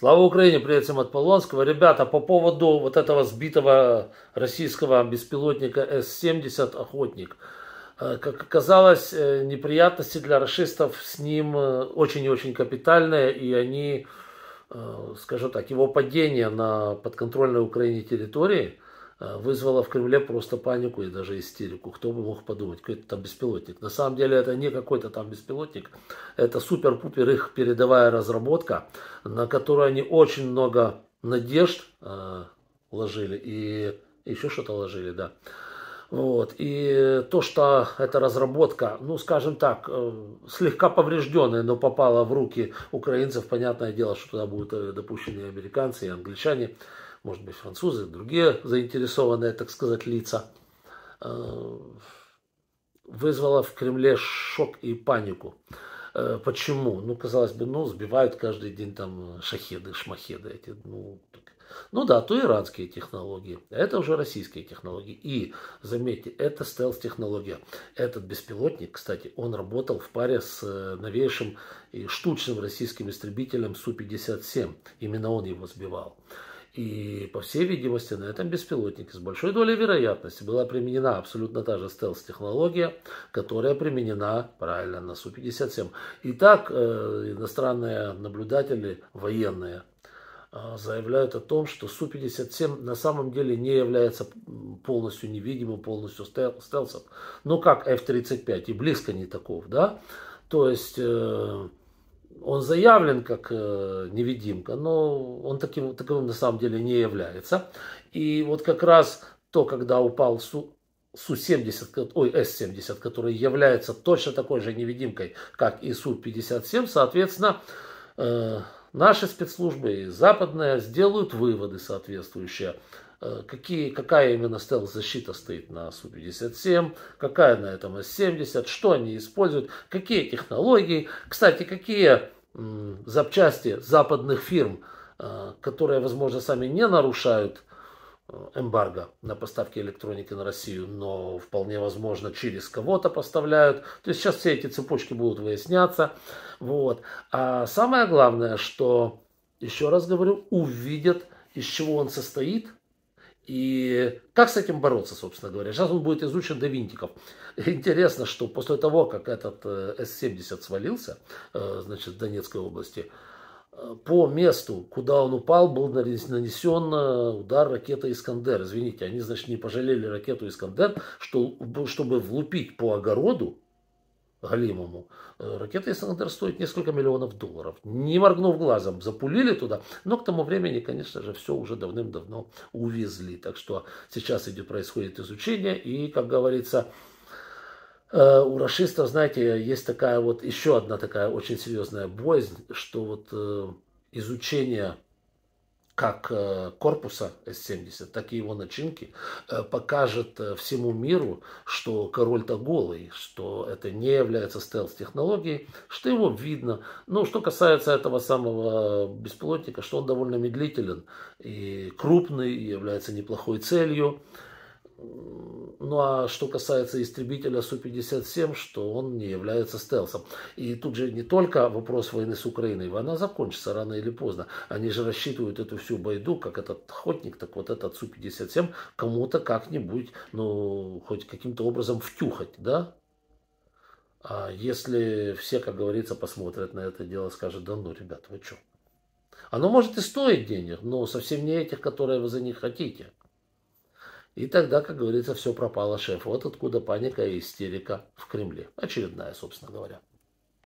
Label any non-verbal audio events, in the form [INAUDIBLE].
Слава Украине, привет всем от Полонского. Ребята, по поводу вот этого сбитого российского беспилотника С-70 «Охотник». Э, как оказалось, э, неприятности для расистов с ним э, очень и очень капитальные, и они, скажу так, его падение на подконтрольной Украине территории – Э, вызвало в Кремле просто панику и даже истерику. Кто бы мог подумать, какой-то там беспилотник. На самом деле это не какой-то там беспилотник, это супер-пупер их передовая разработка, на которую они очень много надежд э, ложили и еще что-то ложили, да. Вот. И то, что эта разработка, ну, скажем так, э, слегка поврежденная, но попала в руки украинцев, понятное дело, что туда будут э, допущены американцы, и англичане может быть, французы, другие заинтересованные, так сказать, лица, э, вызвала в Кремле шок и панику. Э, почему? Ну, казалось бы, ну, сбивают каждый день там шахеды, шмахеды эти, ну, ну да, то иранские технологии, а это уже российские технологии. И, заметьте, это стелс-технология. Этот беспилотник, кстати, он работал в паре с э, новейшим и штучным российским истребителем Су-57. Именно он его сбивал. И, по всей видимости, на этом беспилотнике с большой долей вероятности была применена абсолютно та же стелс-технология, которая применена, правильно, на Су-57. И Итак, э, иностранные наблюдатели, военные, э, заявляют о том, что Су-57 на самом деле не является полностью невидимым, полностью стелсом. Но как F-35, и близко не таков, да? То есть... Э, он заявлен как э, невидимка, но он таким, таковым на самом деле не является. И вот как раз то, когда упал Су, Су-70, ой, С-70, который является точно такой же невидимкой, как и Су-57, соответственно, э, наши спецслужбы и западные сделают выводы соответствующие Э, какие, какая именно стелс-защита стоит на Су-57, какая на этом С-70, что они используют, какие технологии. Кстати, какие запчасти западных фирм, э, которые, возможно, сами не нарушают э, эмбарго на поставки электроники на Россию, но вполне возможно через кого-то поставляют. То есть сейчас все эти цепочки будут выясняться. Вот. А самое главное, что, еще раз говорю, увидят, из чего он состоит – и как с этим бороться, собственно говоря? Сейчас он будет изучен до винтиков. [LAUGHS] Интересно, что после того, как этот э, С-70 свалился, э, значит, в Донецкой области, э, по месту, куда он упал, был нанесен удар ракеты «Искандер». Извините, они, значит, не пожалели ракету «Искандер», чтобы влупить по огороду, Галимому. Э, Ракета «Искандер» стоит несколько миллионов долларов. Не моргнув глазом, запулили туда. Но к тому времени, конечно же, все уже давным-давно увезли. Так что сейчас идет, происходит изучение. И, как говорится, э, у расистов, знаете, есть такая вот, еще одна такая очень серьезная боязнь, что вот э, изучение как э, корпуса С-70, так и его начинки, э, покажет э, всему миру, что король-то голый, что это не является стелс-технологией, что его видно. Ну, что касается этого самого беспилотника, что он довольно медлителен и крупный, и является неплохой целью. Ну а что касается истребителя Су-57, что он не является стелсом. И тут же не только вопрос войны с Украиной, война закончится рано или поздно. Они же рассчитывают эту всю байду, как этот охотник, так вот этот Су-57 кому-то как-нибудь, ну, хоть каким-то образом втюхать, да? А если все, как говорится, посмотрят на это дело, скажут, да ну, ребята, вы что? Оно может и стоить денег, но совсем не этих, которые вы за них хотите. И тогда, как говорится, все пропало, шеф. Вот откуда паника и истерика в Кремле. Очередная, собственно говоря.